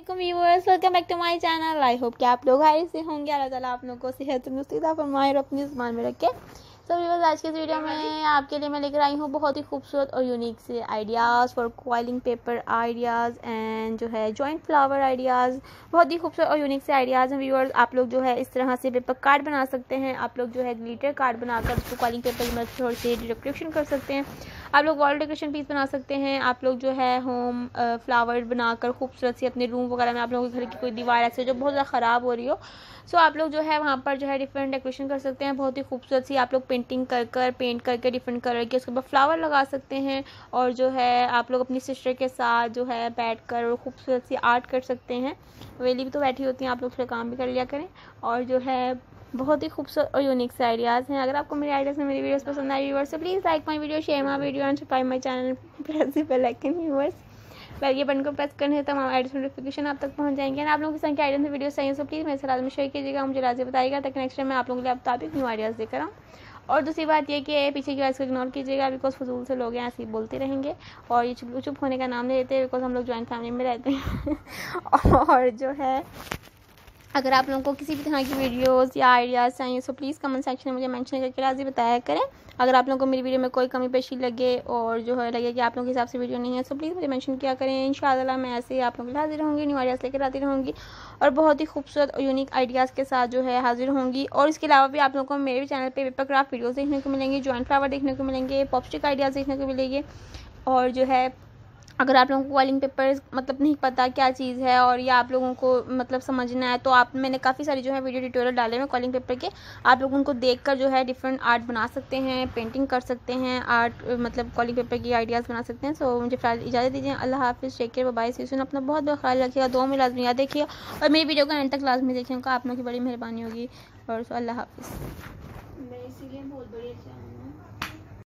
viewers welcome back to my channel I hope कि आप लोग हायर से होंगे अल्लाह ताला आप लोगों को सेहत नुस्तीदा फरमाए और अपनी जुबान में रखे सो व्यूवर्स आज के इस वीडियो में आपके लिए मैं लेकर आई हूँ बहुत ही खूबसूरत और यूनिक से ideas for coiling paper ideas and जो है जॉइंट फ्लावर आइडियाज़ बहुत ही खूबसूरत और यूनिक से आइडियाज़ हैं व्यूअर्स आप लोग जो है इस तरह से पेपर कार्ड बना सकते हैं आप लोग जो है ग्लीटर कार्ड बनाकर उसको कॉलिंग पेपर में थोड़ी सी डेकोरेशन कर सकते हैं आप लोग वॉल डेकोरेशन पीस बना सकते हैं आप लोग जो है होम फ्लावर बनाकर खूबसूरत सी अपने रूम वगैरह में आप लोगों के घर की कोई दीवार ऐसे जो बहुत ज़्यादा ख़राब हो रही हो सो आप लोग जो है वहाँ पर जो है डिफरेंट डेकोरेशन कर सकते हैं बहुत ही खूबसूरत सी आप लोग पेंटिंग कर कर पेंट करके डिफरेंट कलर के उसके ऊपर फ्लावर लगा सकते हैं और जो है आप लोग अपनी सिस्टर के साथ जो है बैठ कर खूबसूरत सी आर्ट कर सकते हैं वेली भी तो बैठी होती हैं आप लोग थोड़ा काम भी कर लिया करें और जो है बहुत ही खूबसूरत और यूनिक से आइडियाज़ हैं अगर आपको मेरे आइडियाज़ में मेरी वीडियोस पसंद आई व्यूवर्स तो please like my video share my video and subscribe my channel press the bell icon viewers bell ये बटन को प्रेस करने से तमाम आइडियस नोटिफिकेशन आप तक पहुँच जाएंगे आप लोगों की संख्या आइडियस वीडियो चाहिए तो प्लीज़ मेरे साथ में शेयर कीजिएगा मुझे राजी बताएगा तक नेक्स्ट टाइम आप लोगों के लिए आप न्यू आइडियाज़ देकर आऊँ और दूसरी बात यह कि पीछे की वॉइस को इग्नोर कीजिएगा बिकॉज फजूल से लोग ऐसे ही बोलते रहेंगे और ये चुप चुप होने का नाम नहीं देते बिकॉज हम लोग जॉइंट फैमिली में रहते हैं और जो है अगर आप लोगों को किसी भी तरह की वीडियोस या आइडियाज़ चाहिए तो प्लीज़ कमेंट सेक्शन में मुझे मेंशन करके राजी बताया करें अगर आप लोगों को मेरी वीडियो में कोई कमी पेशी लगे और जो है लगे कि आप लोगों के हिसाब से वीडियो नहीं है तो प्लीज़ मुझे मेंशन किया करें इन मैं ऐसे ही आप लोगों के हाजिर होंगी न्यू आइडियाज़ लेकर आती रहूँगी और बहुत ही खूबसूरत और यूनिक आइडियाज़ के साथ जो है हाजिर होंगी और इसके अलावा भी आप लोगों को मेरे चैनल पर पेपर क्राफ्ट वीडियोज़ देखने को मिलेंगे जॉइंट फ्लावर देखने को मिलेंगे पॉपस्टिक आइडियाज़ देखने को मिलेंगे और जो है अगर आप लोगों को कॉलिंग पेपर मतलब नहीं पता क्या चीज़ है और या आप लोगों को मतलब समझना है तो आप मैंने काफ़ी सारी जो है वीडियो ट्यूटोरियल डाले हुए कॉलिंग पेपर के आप लोग उनको देख कर जो है डिफरेंट आर्ट बना सकते हैं पेंटिंग कर सकते हैं आर्ट मतलब कॉलिंग पेपर की आइडियाज़ बना सकते हैं सो मुझे फिलहाल इजाज़त दीजिए अल्लाह हाफिज़ शेखर बाई सीसुन अपना बहुत बहुत ख्याल रखिएगा दो में लाजमी याद देखिए और मेरी वीडियो को एंड तक लाजमी देखेगा आप लोगों की बड़ी मेहरबानी होगी और सो अल्लाह हाफिज़ मैं इसीलिए बहुत बड़ी